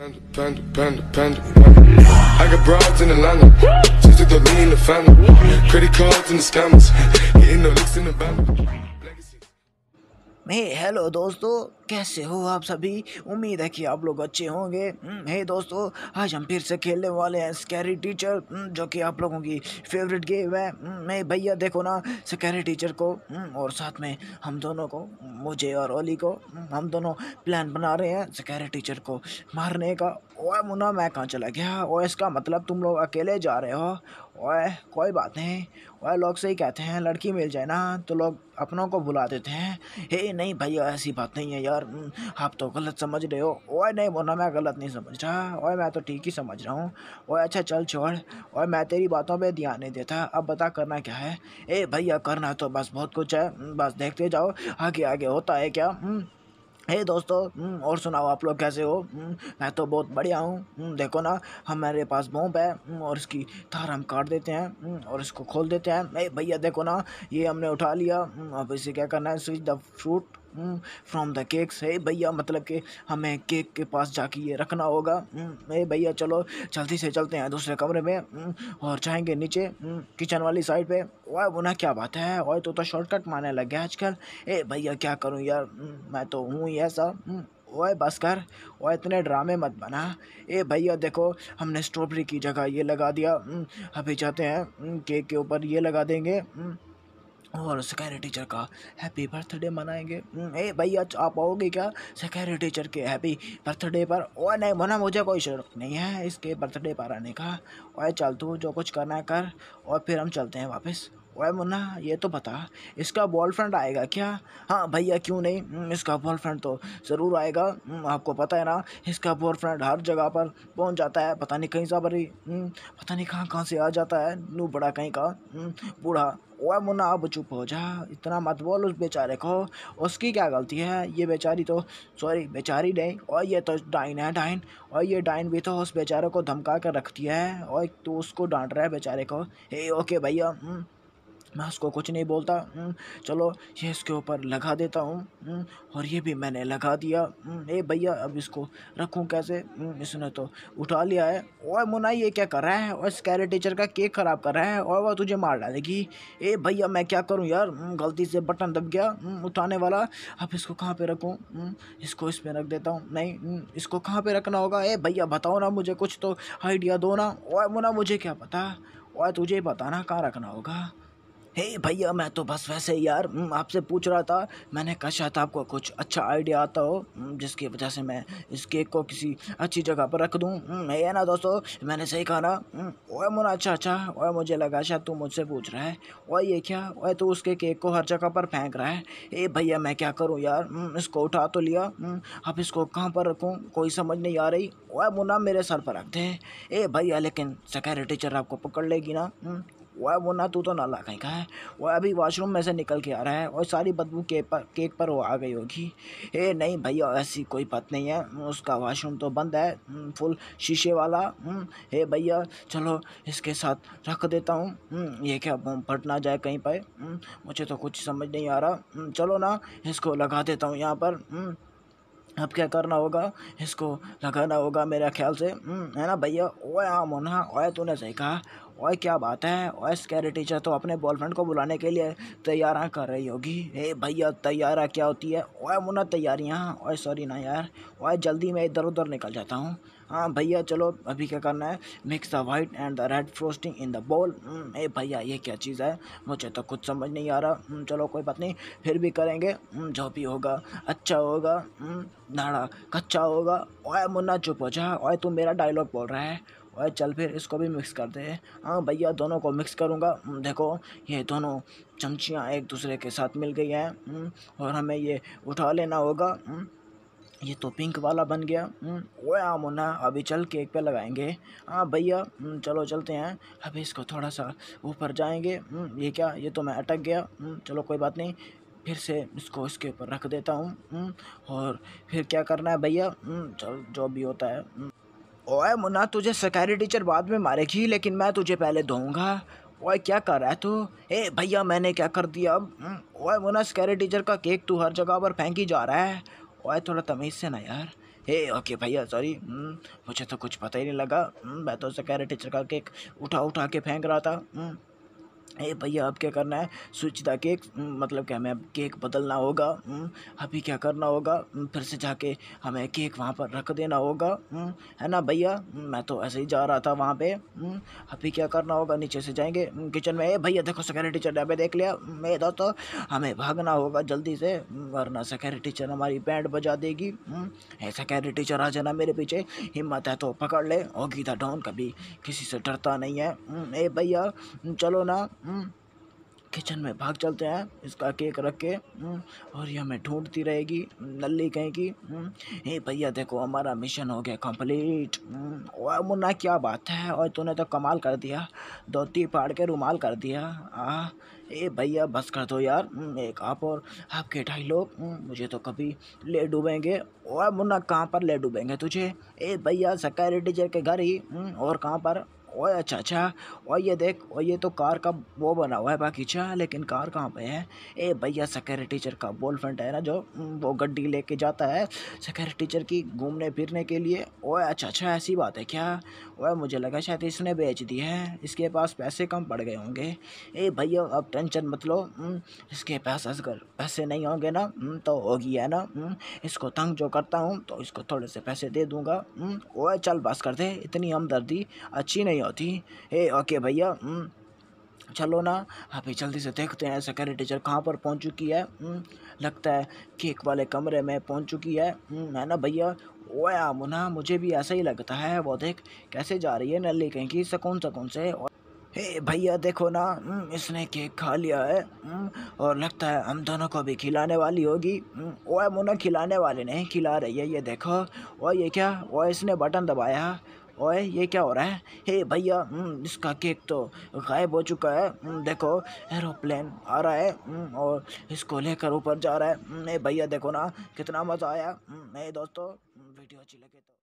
Panda, panda, panda, panda, I got broads in Atlanta. Just to the lean, the family. Credit cards and the scammers. Hitting the licks in the banner. Hey hello दोस्तों कैसे हो आप सभी उम्मीद है कि आप लोग अच्छे होंगे हे हम्म, दोस्तों आज हम फिर से खेलने वाले हैं स्कैरी हम्म, टीचर जो कि आप लोगों की फेवरेट गेम है मैं हम्म, भैया देखो ना स्कैरी टीचर को और साथ में हम दोनों को मुझे और ओली को हम दोनों प्लान बना रहे हैं स्कैरी टीचर को मारने का ओए मुन्ना मैं कहाँ चला गया ओए इसका मतलब तुम लोग अकेले जा रहे हो ओए कोई बात नहीं ओए लोग सही कहते हैं लड़की मिल जाए ना तो लोग अपनों को बुला देते हैं हे नहीं भैया ऐसी बात नहीं है यार हम्म, आप तो गलत समझ रहे हो ओए नहीं मुन्ना मैं गलत नहीं समझ रहा ओए मैं तो ठीक ही समझ रहा हूँ ओए अच्छा चल छोड़ ओए मैं तेरी बातों पर ध्यान नहीं देता अब बता करना क्या है ए भैया करना तो बस बहुत कुछ है हम्म, बस देखते जाओ आगे आगे होता है क्या हम्म, हे दोस्तों हम्म, और सुनाओ आप लोग कैसे हो हम्म, मैं तो बहुत बढ़िया हूँ हम्म, देखो ना हमारे पास बॉम्ब है और इसकी तार हम काट देते हैं और इसको खोल देते हैं भैया देखो ना ये हमने उठा लिया अब इसे क्या करना है switch the fruit from the cakes है भैया मतलब कि हमें केक के पास जाके ये रखना होगा ए हम्म, भैया चलो जल्दी से चलते हैं दूसरे कमरे में हम्म, और जाएंगे नीचे किचन हम्म, वाली साइड पे वाह बुना क्या बात है और तो, तो शॉर्टकट मारने लग गया आजकल ए भैया क्या करूँ यार मैं तो हूँ ही ऐसा ओए बस कर वो इतने ड्रामे मत बना ए भैया देखो हमने स्ट्रॉबेरी की जगह ये लगा दिया अभी जाते हैं केक के ऊपर ये लगा देंगे और सिक्योरिटी टीचर का हैप्पी बर्थडे मनाएंगे हम्म, ए भैया आप आओगे क्या सिक्योरिटी टीचर के हैप्पी बर्थडे पर ओ नहीं मना मुझे कोई शौक नहीं है इसके बर्थडे पर आने का और चल तू जो कुछ करना है कर और फिर हम चलते हैं वापस वह मुन्ना ये तो बता इसका बॉयफ्रेंड आएगा क्या हाँ भैया क्यों नहीं हम्म, इसका बॉयफ्रेंड तो ज़रूर आएगा हम्म, आपको पता है ना इसका बॉयफ्रेंड हर जगह पर पहुंच जाता है पता नहीं कहीं सा हम्म, पता नहीं कहाँ कहाँ से आ जाता है नू बड़ा कहीं का बूढ़ा वह मुन्ना अब चुप हो जा इतना मत बोल उस बेचारे को उसकी क्या गलती है ये बेचारी तो सॉरी बेचारी नहीं और ये तो डाइन है डाइन और ये डाइन भी तो उस बेचारे को धमका कर रखती है और तो उसको डांट रहा है बेचारे को हे ओके भैया मैं उसको कुछ नहीं बोलता हम्म, चलो ये इसके ऊपर लगा देता हूँ हम्म, और ये भी मैंने लगा दिया हम्म, ए भैया अब इसको रखूँ कैसे इसने तो उठा लिया है ओए मुना ये क्या कर रहा है और इस कैरेट टीचर का केक ख़राब कर रहा है और वह तुझे मार डालेगी ए भैया मैं क्या करूँ यार गलती से बटन दब गया उठाने वाला अब इसको कहाँ पर रखूँ इसको इस पर रख देता हूँ नहीं इसको कहाँ पर रखना होगा ए भैया बताओ ना मुझे कुछ तो आइडिया दो ना ओ मुना मुझे क्या पता ओ तुझे बताना कहाँ रखना होगा हे भैया मैं तो बस वैसे ही यार हम्म, आपसे पूछ रहा था मैंने कहा शायद आपको कुछ अच्छा आइडिया आता हो हम्म, जिसकी वजह से मैं इस केक को किसी अच्छी जगह पर रख दूँ हम्म, है ना दोस्तों मैंने सही कहा ना ओए मुना अच्छा अच्छा ओए मुझे लगा शायद तू मुझसे पूछ रहा है ओए ये क्या ओए तू उसके केक को हर जगह पर फेंक रहा है ए भैया मैं क्या करूँ यार इसको उठा तो लिया अब इसको कहाँ पर रखूँ कोई समझ नहीं आ रही ओए मुना मेरे सर पर रख दे ए भैया लेकिन सिक्योरिटी टीचर आपको पकड़ लेगी ना वह वो ना तू तो नाला कहीं का है वह अभी वॉशरूम में से निकल के आ रहा है और सारी बदबू केक पर केक पर वो आ गई होगी हे नहीं भैया ऐसी कोई बात नहीं है उसका वॉशरूम तो बंद है फुल हम्म, शीशे वाला हे हम्म, भैया चलो इसके साथ रख देता हूँ हम्म, ये क्या फट ना जाए कहीं पर मुझे तो कुछ समझ नहीं आ रहा चलो ना इसको लगा देता हूँ यहाँ पर अब क्या करना होगा इसको लगाना होगा मेरे ख्याल से हम्म, है ना भैया ओए हाँ मोना ओए तूने सही कहा ओए क्या बात है ओए स्कैरी टीचर तो अपने बॉयफ्रेंड को बुलाने के लिए तैयारियाँ कर रही होगी हे भैया तैयारा क्या होती है ओए मुन्ना तैयारियाँ ओए सॉरी ना यार ओए जल्दी मैं इधर उधर निकल जाता हूँ हाँ भैया चलो अभी क्या करना है mix the white and the red frosting in the bowl ए भैया ये क्या चीज़ है मुझे तो कुछ समझ नहीं आ रहा हम्म, चलो कोई बात नहीं फिर भी करेंगे हम्म, जो भी होगा अच्छा होगा धाड़ा हम्म, कच्चा होगा ओए मुन्ना चुप हो जा ओए तू मेरा डायलॉग बोल रहा है ओए चल फिर इसको भी मिक्स कर दे हाँ भैया दोनों को मिक्स करूँगा देखो ये दोनों चमचियाँ एक दूसरे के साथ मिल गई हैं और हमें ये उठा लेना होगा ये तो पिंक वाला बन गया हम्म, ओया मुन्ना अभी चल केक पे लगाएंगे हाँ भैया हम्म, चलो चलते हैं अभी इसको थोड़ा सा ऊपर जाएंगे हम्म, ये क्या ये तो मैं अटक गया चलो कोई बात नहीं फिर से इसको इसके ऊपर रख देता हूँ और फिर क्या करना है भैया चल जो भी होता है ओए मुन्ना तुझे सरकारी टीचर बाद में मारेगी लेकिन मैं तुझे पहले दूँगा ओए क्या कर रहा है तू ए भैया मैंने क्या कर दिया अब ओए मुन्ना सरकारी टीचर का केक तू हर जगह पर फेंकी जा रहा है ओए थोड़ा तमीज़ से ना यार हे ओके भैया सॉरी हम्म, मुझे तो कुछ पता ही नहीं लगा हम्म, मैं तो उसे कैरेट टीचर का केक उठा उठा के फेंक रहा था हम्म, ए भैया अब क्या करना है स्विच द केक मतलब कि हमें अब केक बदलना होगा अभी क्या करना होगा फिर से जाके हमें केक वहाँ पर रख देना होगा है ना भैया मैं तो ऐसे ही जा रहा था वहाँ पे अभी क्या करना होगा नीचे से जाएंगे किचन में ए भैया देखो सिक्योरिटी टीचर ने हमें देख लिया मैं तो हमें भागना होगा जल्दी से वरना सिक्योरिटी टीचर हमारी बैंड बजा देगी ए सिक्योरिटी टीचर आ जाना मेरे पीछे हिम्मत है तो पकड़ ले होगी था डाउन कभी किसी से डरता नहीं है ए भैया चलो ना हम्म। किचन में भाग चलते हैं इसका केक रख के हम्म। और ये हमें ढूंढती रहेगी नल्ली कहेगी हम्म। हे भैया देखो हमारा मिशन हो गया कंप्लीट और मुन्ना क्या बात है और तूने तो कमाल कर दिया धोती फाड़ के रुमाल कर दिया आ ए भैया बस कर दो यार एक आप और आपके ढाई लोग मुझे तो कभी ले डूबेंगे और मुन्ना कहाँ पर ले डूबेंगे तुझे ए भैया सिक्योरिटी टीचर के घर ही और कहाँ पर ओए अच्छा अच्छा और ये देख और ये तो कार का वो बना हुआ है बागीचा लेकिन कार कहाँ पे है ए भैया सेक्रेटरी टीचर का बॉयफ्रेंड है ना जो वो गड्डी लेके जाता है सेक्रेटरी टीचर की घूमने फिरने के लिए ओए अच्छा अच्छा ऐसी बात है क्या ओए मुझे लगा शायद इसने बेच दी है इसके पास पैसे कम पड़ गए होंगे ए भैया अब टेंशन मत लो इसके पास अगर पैसे नहीं होंगे ना तो होगी है ना इसको तंग जो करता हूँ तो इसको थोड़े से पैसे दे दूँगा ओए चल बस कर दे इतनी हमदर्दी अच्छी नहीं हो चौथी हे ओके भैया हम्म, चलो ना अभी हाँ जल्दी से देखते हैं सेकेंडरी टीचर कहाँ पर पहुँच चुकी है हम्म, लगता है केक वाले कमरे में पहुँच चुकी है हम्म, है ना भैया ओया मुना मुझे भी ऐसा ही लगता है वो देख कैसे जा रही है नली कहीं की सकून सकून से और हे भैया देखो ना इसने केक खा लिया है और लगता है हम दोनों को भी खिलाने वाली होगी ओए मुना खिलाने वाले नहीं खिला रही है ये देखो और ये क्या वो इसने बटन दबाया ओए ये क्या हो रहा है हे भैया हम्म, इसका केक तो गायब हो चुका है हम्म, देखो एरोप्लेन आ रहा है हम्म, और इसको लेकर ऊपर जा रहा है भैया देखो ना कितना मज़ा आया नहीं दोस्तों वीडियो अच्छी लगे तो